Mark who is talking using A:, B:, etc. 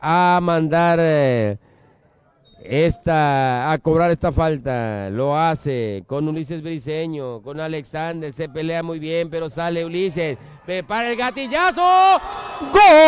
A: a mandar eh, esta, a cobrar esta falta. Lo hace con Ulises Briseño, con Alexander, se pelea muy bien, pero sale Ulises, prepara el gatillazo. ¡Gol!